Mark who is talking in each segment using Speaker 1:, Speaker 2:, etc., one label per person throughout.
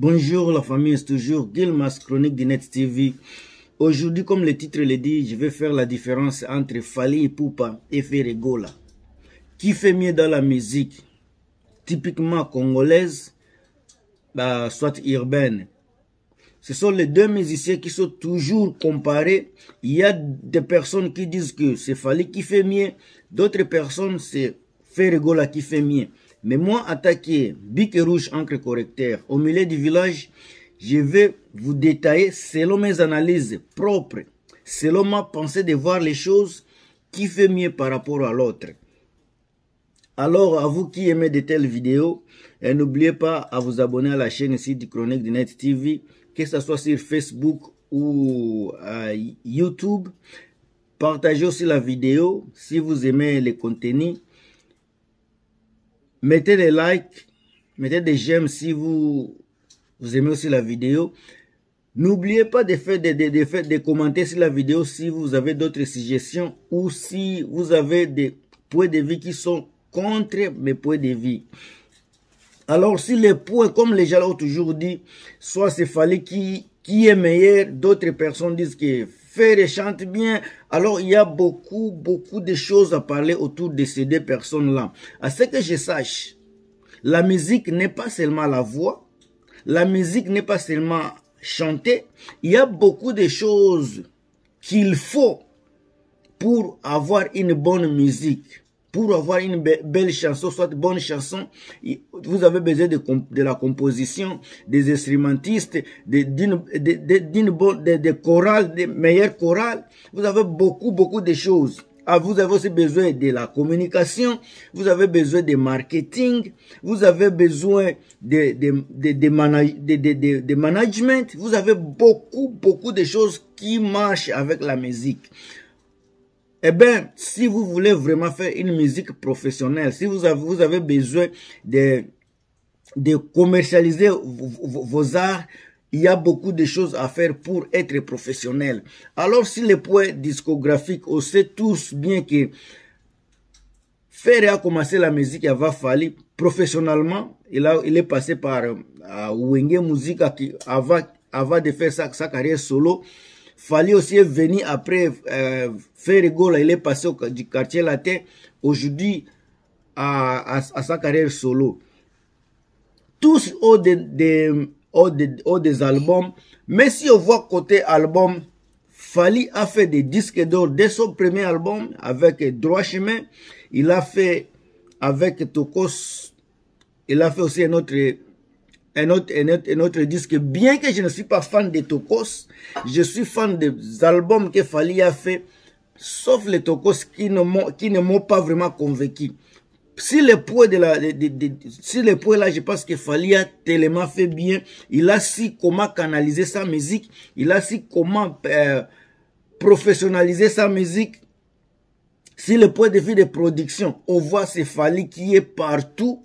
Speaker 1: Bonjour la famille, c'est toujours Gilmas Chronique de Net TV. Aujourd'hui, comme le titre le dit, je vais faire la différence entre Fali Poupa et Ferregola. Qui fait mieux dans la musique typiquement congolaise, bah, soit urbaine ce sont les deux musiciens qui sont toujours comparés. Il y a des personnes qui disent que c'est Fali qui fait mieux, d'autres personnes c'est Ferregola qui fait mieux. Mais moi, attaqué, bique Rouge encre correcteur au milieu du village, je vais vous détailler selon mes analyses propres, selon ma pensée de voir les choses qui fait mieux par rapport à l'autre. Alors, à vous qui aimez de telles vidéos, n'oubliez pas à vous abonner à la chaîne ici du Chronique de Net TV, que ce soit sur Facebook ou euh, YouTube. Partagez aussi la vidéo si vous aimez les contenus. Mettez des likes, mettez des j'aime si vous, vous aimez aussi la vidéo. N'oubliez pas de faire des, des, des, des commentaires sur la vidéo si vous avez d'autres suggestions ou si vous avez des points de vie qui sont contre mes points de vie. Alors si les points, comme les gens l'ont toujours dit, soit c'est fallait qui, qui est meilleur, d'autres personnes disent que et chante bien. Alors, il y a beaucoup, beaucoup de choses à parler autour de ces deux personnes-là. À ce que je sache, la musique n'est pas seulement la voix, la musique n'est pas seulement chanter, il y a beaucoup de choses qu'il faut pour avoir une bonne musique pour avoir une belle chanson, soit bonne chanson, vous avez besoin de, la composition, des instrumentistes, d'une de, des chorales, des meilleures chorales. Vous avez beaucoup, beaucoup de choses. Ah, vous avez aussi besoin de la communication, vous avez besoin de marketing, vous avez besoin de, de, de, de management, vous avez beaucoup, beaucoup de choses qui marchent avec la musique. Eh bien, si vous voulez vraiment faire une musique professionnelle, si vous avez, vous avez besoin de, de commercialiser vos arts, il y a beaucoup de choses à faire pour être professionnel. Alors, si le poète discographique, on sait tous bien que faire à commencer la musique, il va falloir professionnellement. Il, a, il est passé par euh, Wenge Music avant, de faire sa carrière solo. Fali aussi est venu après euh, faire rigoler, il est passé du quartier latin aujourd'hui à, sa carrière solo. Tous ont des, des, des, albums, mais si on voit côté album, Fali a fait des disques d'or dès son premier album avec Droit Chemin. Il a fait avec Tokos. Il a fait aussi un autre un autre, un autre, un autre disque. Bien que je ne suis pas fan de Tokos, je suis fan des albums que Fali a fait, sauf les Tokos qui ne m'ont pas vraiment convaincu. Si le poids de la, si le poids là, je pense que Fali a tellement fait bien. Il a su comment canaliser sa musique. Il a su comment euh, professionnaliser sa musique. Si le poids de vue de production, on voit c'est Fali qui est partout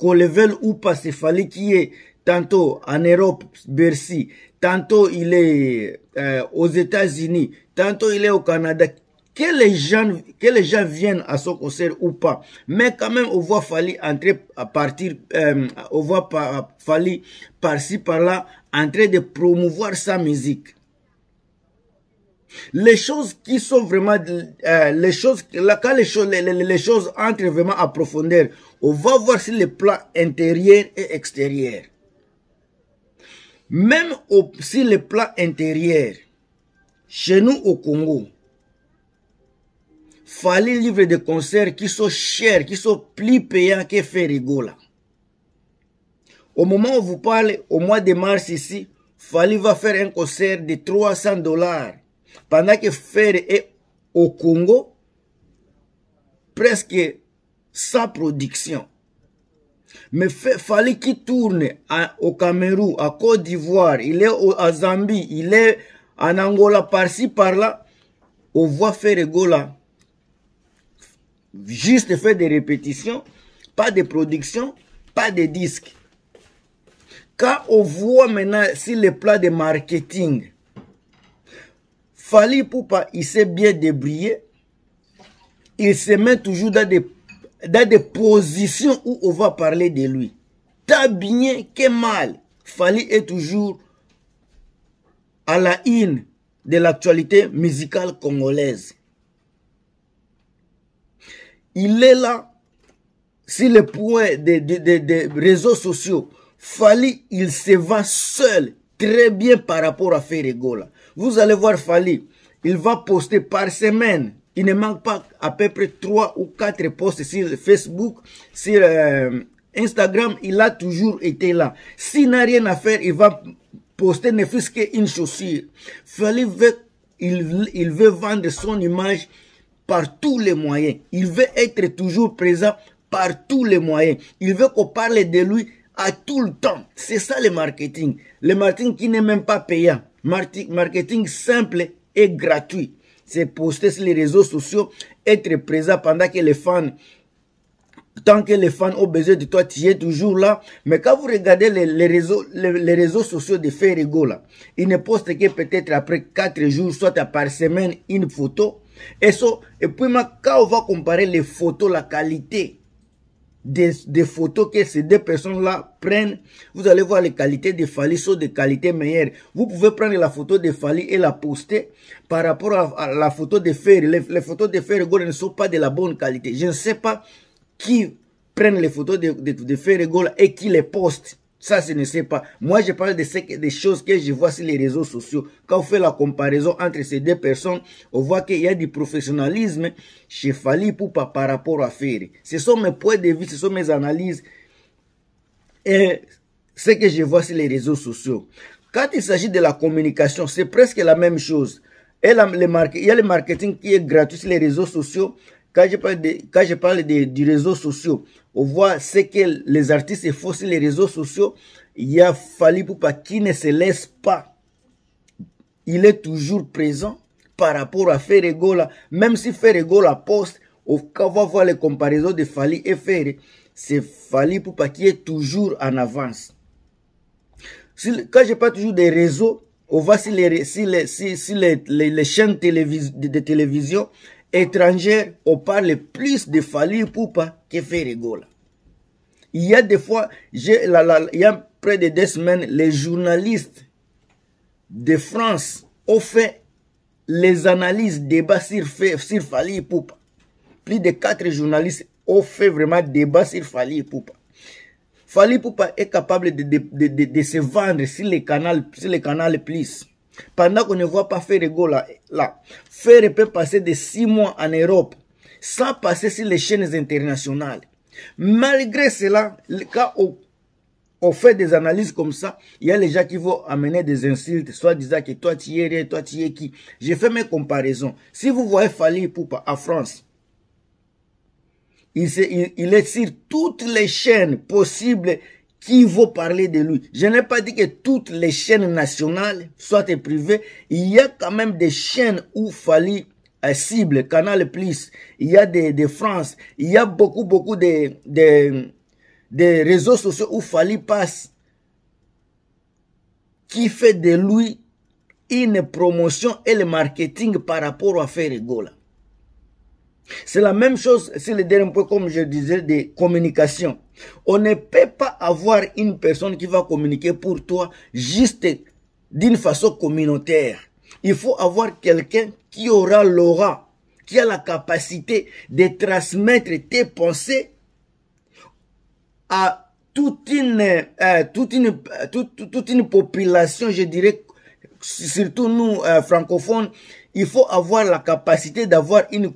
Speaker 1: qu'on le veuille ou pas, c'est fallait qui est tantôt en Europe, Bercy, tantôt il est euh, aux États-Unis, tantôt il est au Canada. Que les, gens, que les gens viennent à son concert ou pas. Mais quand même, on voit Fali entrer à partir, euh, on voit par, Fali par-ci, par-là, en train de promouvoir sa musique. Les choses qui sont vraiment, euh, les choses, là, quand les choses, les, les choses entrent vraiment à profondeur, on va voir si les plats intérieur et extérieur. Même si le les intérieur, chez nous au Congo, fallait livrer des concerts qui sont chers, qui sont plus payants que Ferigo là. Au moment où vous parlez, au mois de mars ici, Fali va faire un concert de 300 dollars. Pendant que Fer est au Congo, presque sa production. Mais fallait qui tourne au Cameroun, à Côte d'Ivoire, il est au, à Zambie, il est en Angola, par-ci, par-là. On voit faire hein. Juste faire des répétitions, pas de production, pas de disques. Quand on voit maintenant si le plat de marketing, Fali Poupa, il s'est bien débrouillé. Il se met toujours dans des dans des positions où on va parler de lui. Tant bien que mal, Fali est toujours à la une de l'actualité musicale congolaise. Il est là sur le point des réseaux sociaux. Fali, il se va seul très bien par rapport à Ferregola. Vous allez voir Fali, il va poster par semaine il ne manque pas à peu près trois ou quatre posts sur Facebook, sur euh, Instagram. Il a toujours été là. S'il n'a rien à faire, il va poster ne fût-ce qu'une chaussure. Fallait veut, il, il veut vendre son image par tous les moyens. Il veut être toujours présent par tous les moyens. Il veut qu'on parle de lui à tout le temps. C'est ça le marketing. Le marketing qui n'est même pas payant. Marketing simple et gratuit. C'est poster sur les réseaux sociaux, être présent pendant que les fans tant que les fans ont besoin de toi, tu es toujours là. Mais quand vous regardez les, réseaux, les, réseaux sociaux de Ferrego, là, ils ne postent que peut-être après 4 jours, soit par semaine, une photo. Et, so, et puis, quand on va comparer les photos, la qualité des, photos que ces deux personnes-là prennent, vous allez voir les qualités de Fali sont de qualités meilleure. Vous pouvez prendre la photo de Fali et la poster par rapport à, la photo de fer Les, photos de Fer ne sont pas de la bonne qualité. Je ne sais pas qui prennent les photos de, de, de et qui les poste. Ça, ce ne sais pas. Moi, je parle de des choses que je vois sur les réseaux sociaux. Quand on fait la comparaison entre ces deux personnes, on voit qu'il y a du professionnalisme chez Fali pour par rapport à faire. Ce sont mes points de vue, ce sont mes analyses et ce que je vois sur les réseaux sociaux. Quand il s'agit de la communication, c'est presque la même chose. il y a le marketing qui est gratuit sur les réseaux sociaux. Quand je parle, de, quand je parle du réseau social, on voit ce que les artistes et sur les réseaux sociaux. Il a Fali pour pas ne se laisse pas. Il est toujours présent par rapport à Ferregola. Même si Ferregola poste, on va voir les comparaisons de Fali et Ferre. C'est Fali pour pas est toujours en avance. Quand je parle toujours des réseaux, on voit si les, les, les chaînes de télévision étrangère, on parle plus de Fali Poupa que Ferregola. Il y a des fois, la, il y a près de deux semaines, les journalistes de France ont fait les analyses, débat sur, sur Fali Poupa. Plus de quatre journalistes ont fait vraiment débat sur Fali Poupa. Fali Poupa est capable de, de, de, se vendre sur les canaux, sur les canaux plus. Pendant qu'on ne voit pas Ferrego là, là faire peut passer de six mois en Europe sans passer sur les chaînes internationales. Malgré cela, quand on, fait des analyses comme ça, il y a les gens qui vont amener des insultes, soit disant que toi tu es toi tu es qui. J'ai fait mes comparaisons. Si vous voyez Fali Poupa à France, il, il est sur toutes les chaînes possibles qui veut parler de lui. Je n'ai pas dit que toutes les chaînes nationales soient privées. Il y a quand même des chaînes où Fali cible, Canal Plus, il y a des, France, il y a beaucoup, beaucoup de, de, de réseaux sociaux où Fali passe, qui fait de lui une promotion et le marketing par rapport à faire Ferregola. C'est la même chose, c'est le dernier point, comme je disais, des communications. On ne peut pas avoir une personne qui va communiquer pour toi juste d'une façon communautaire. Il faut avoir quelqu'un qui aura l'aura, qui a la capacité de transmettre tes pensées à toute une, euh, population, je dirais, surtout nous euh, francophones, il faut avoir la capacité d'avoir une,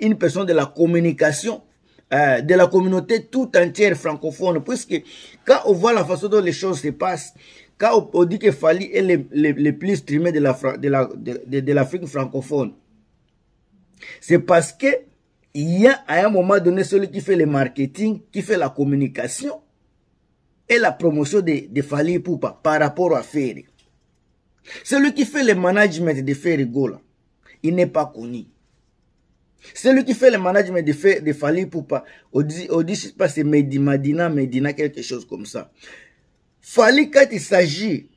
Speaker 1: une personne de la communication euh, de la communauté tout entière francophone, puisque quand on voit la façon dont les choses se passent, quand on, dit que Fali est le, plus streamé de l'Afrique de la, de, de, francophone, c'est parce que il y a à un moment donné celui qui fait le marketing, qui fait la communication et la promotion de, de Fali Poupa par rapport à Ferry. Celui qui fait le management de Ferry Gola, il n'est pas connu lui qui fait le management de Fali de pour pas. On dit, on pas, c'est Medina, Medina, quelque chose comme ça. Fali, quand il s'agit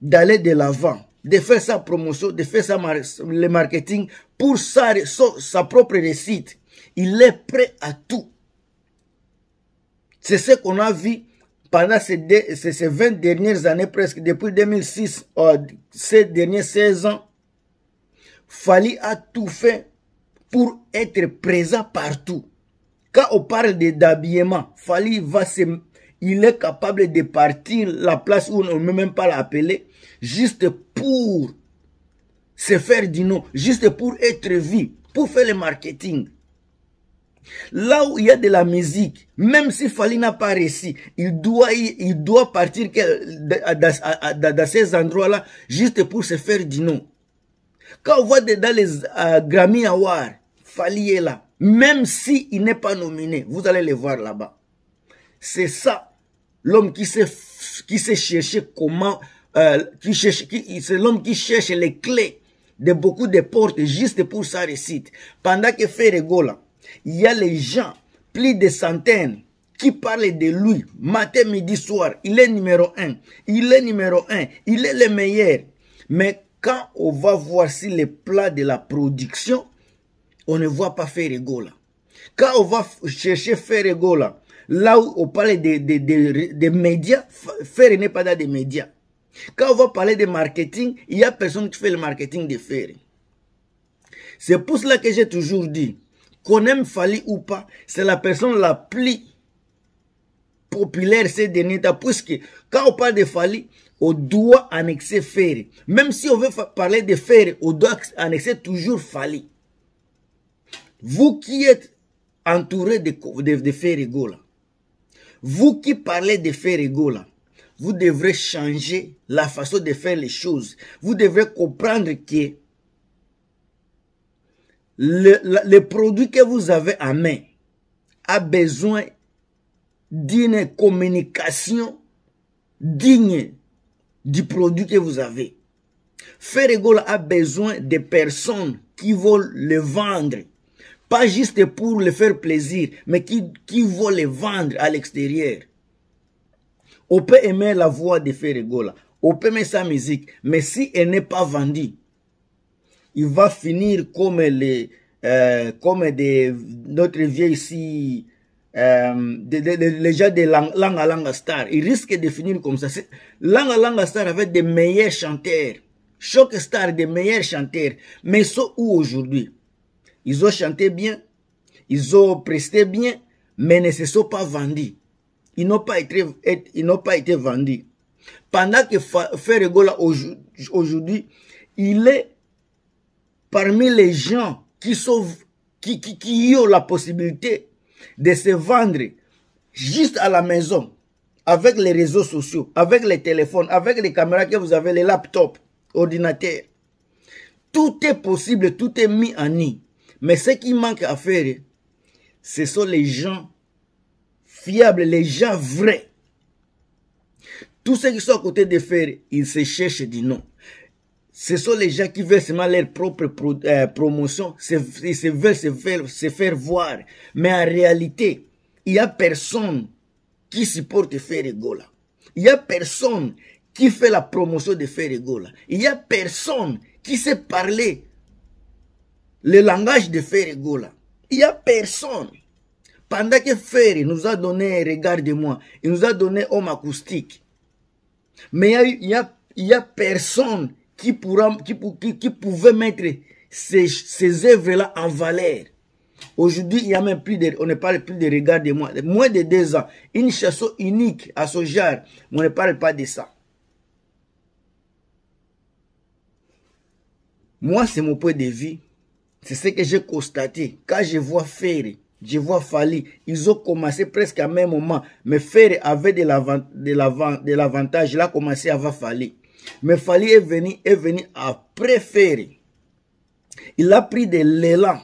Speaker 1: d'aller de l'avant, de faire sa promotion, de faire sa le marketing pour sa, sa propre réussite, il est prêt à tout. C'est ce qu'on a vu pendant ces, ces, 20 dernières années presque, depuis 2006, euh, ces derniers 16 ans. Fali a tout fait pour être présent partout. Quand on parle d'habillement, Fali va se, il est capable de partir la place où on ne peut même pas l'appeler, juste pour se faire du nom, juste pour être vu, pour faire le marketing. Là où il y a de la musique, même si Fali n'a pas réussi, il doit, il doit partir dans ces endroits-là juste pour se faire du nom. Quand on voit dans les euh, Grammy Awards, Fali est là. Même s'il n'est pas nominé, vous allez le voir là-bas. C'est ça, l'homme qui sait, qui chercher comment, euh, qui cherche, c'est l'homme qui cherche les clés de beaucoup de portes juste pour sa réussite. Pendant que fait il y a les gens, plus de centaines, qui parlent de lui, matin, midi, soir. Il est numéro un. Il est numéro un. Il est le meilleur. Mais quand on va voir si les plats de la production, on ne voit pas faire là. Quand on va chercher faire là, là où on parle des de, médias, faire n'est pas dans des médias. Quand on va parler de marketing, il n'y a personne qui fait le marketing de faire. C'est pour cela que j'ai toujours dit, qu'on aime Fali ou pas, c'est la personne la plus populaire ces derniers temps, puisque quand on parle de Fali, on doit annexer Ferry. Même si on veut parler de Ferry, on doit annexer toujours Fali. Vous qui êtes entouré de, de, vous qui parlez de faire vous devrez changer la façon de faire les choses. Vous devrez comprendre que le, produit que vous avez en main a besoin d'une communication digne du produit que vous avez. Ferregola a besoin de personnes qui veulent le vendre pas juste pour le faire plaisir, mais qui, qui veut les vendre à l'extérieur. On peut aimer la voix de Ferregola, on peut aimer sa musique, mais si elle n'est pas vendue, il va finir comme les, euh, comme des, notre vieille ici, euh, les gens de Langa Langa Star. Il risque de finir comme ça. Langa Langa Star avait des meilleurs chanteurs. Choc Star, des meilleurs chanteurs. Mais ce où aujourd'hui ils ont chanté bien, ils ont presté bien, mais ne se sont pas vendus. Ils n'ont pas été, ils n'ont pas été vendus. Pendant que Ferregola aujourd'hui, il est parmi les gens qui, qui ont la possibilité de se vendre juste à la maison, avec les réseaux sociaux, avec les téléphones, avec les caméras que vous avez, les laptops, ordinateurs. Tout est possible, tout est mis en ligne. Mais ce qui manque à faire, ce sont les gens fiables, les gens vrais. Tous ceux qui sont à côté de faire, ils se cherchent du nom. Ce sont les gens qui veulent seulement leur propre euh, promotion, ils veulent se faire, voir. Mais en réalité, il n'y a personne qui supporte là. Il n'y a personne qui fait la promotion de faire gola Il n'y a personne qui sait parler le langage de Ferry Gola. il n'y a personne. Pendant que Ferry nous a donné, un regard de moi il nous a donné homme acoustique. Mais il n'y a, y a, personne qui, pourra, qui, qui, pouvait mettre ces, œuvres-là en valeur. Aujourd'hui, il y a même plus on ne parle plus de regard de moi. Moins de deux ans, une chanson unique à ce genre, on ne parle pas de ça. Moi, c'est mon point de vie. C'est ce que j'ai constaté. Quand je vois Ferry, je vois Fali, ils ont commencé presque à même moment. Mais Ferry avait de l'avantage, il a commencé avant Fali. Mais Fali est venu, est venu après Ferry. Il a pris de l'élan.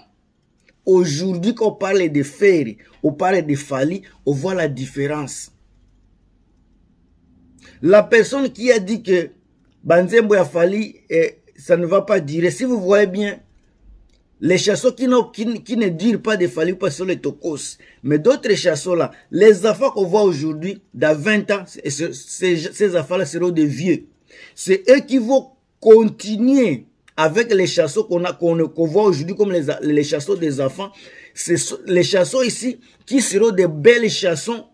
Speaker 1: Aujourd'hui, qu'on parle de Ferry, on parle de Fali, on voit la différence. La personne qui a dit que Banzembo a Fali, eh, ça ne va pas dire. Si vous voyez bien, les chasseurs qui, ne durent pas de fallu pas sur les tocos, Mais d'autres chasseurs-là, les affaires qu'on voit aujourd'hui, dans 20 ans, ces, ces affaires-là seront des vieux. C'est eux qui vont continuer avec les chasseurs qu'on a voit aujourd'hui comme les, les chasseurs des enfants. C'est les chasseurs ici qui seront des belles chassons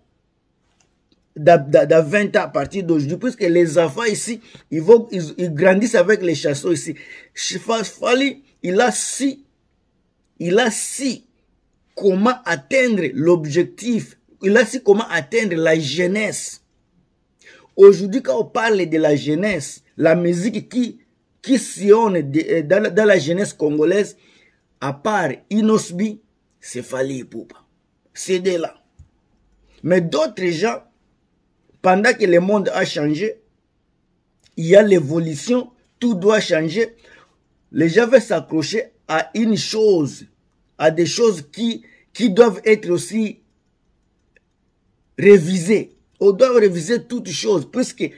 Speaker 1: dans 20 ans à partir d'aujourd'hui, puisque les enfants ici, ils, vont, ils, grandissent avec les chasseurs ici. Fali, il a six il a si comment atteindre l'objectif, il a si comment atteindre la jeunesse. Aujourd'hui, quand on parle de la jeunesse, la musique qui, qui euh, dans, la, jeunesse congolaise, à part Inosbi, c'est Fali Poupa. C'est de là. Mais d'autres gens, pendant que le monde a changé, il y a l'évolution, tout doit changer. Les gens veulent s'accrocher à une chose à des choses qui, qui doivent être aussi révisées. On doit réviser toutes choses, puisque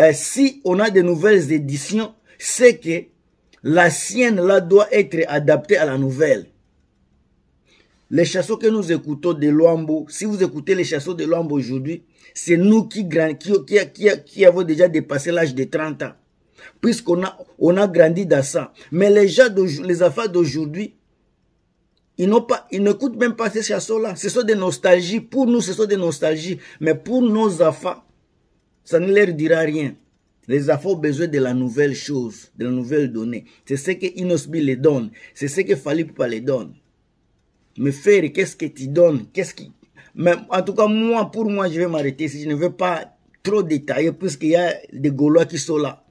Speaker 1: euh, si on a de nouvelles éditions, c'est que la sienne là doit être adaptée à la nouvelle. Les chassons que nous écoutons de Luambo, si vous écoutez les chassons de Luambo aujourd'hui, c'est nous qui, qui, qui, qui, avons déjà dépassé l'âge de 30 ans. Puisqu'on a, on a grandi dans ça. Mais les, gens les affaires d'aujourd'hui, ils ne pas, n'écoutent même pas ces chassons là Ce sont des nostalgies. Pour nous, ce sont des nostalgies. Mais pour nos enfants, ça ne leur dira rien. Les enfants ont besoin de la nouvelle chose, de la nouvelle donnée. C'est ce que Inosbi les donne. C'est ce que pour les donne. Mais faire, qu'est-ce que tu donnes Qu'est-ce qui... en tout cas, moi, pour moi, je vais m'arrêter si je ne veux pas trop détailler, puisqu'il y a des Gaulois qui sont là.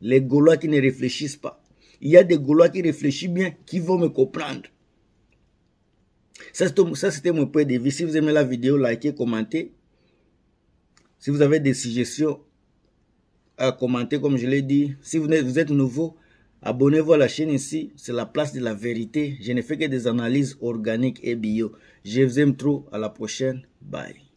Speaker 1: Les Gaulois qui ne réfléchissent pas. Il y a des Gaulois qui réfléchissent bien, qui vont me comprendre. Ça, c'était mon point de vue. Si vous aimez la vidéo, likez, commentez. Si vous avez des suggestions à commenter, comme je l'ai dit. Si vous êtes nouveau, abonnez-vous à la chaîne ici. C'est la place de la vérité. Je ne fais que des analyses organiques et bio. Je vous aime trop. À la prochaine. Bye.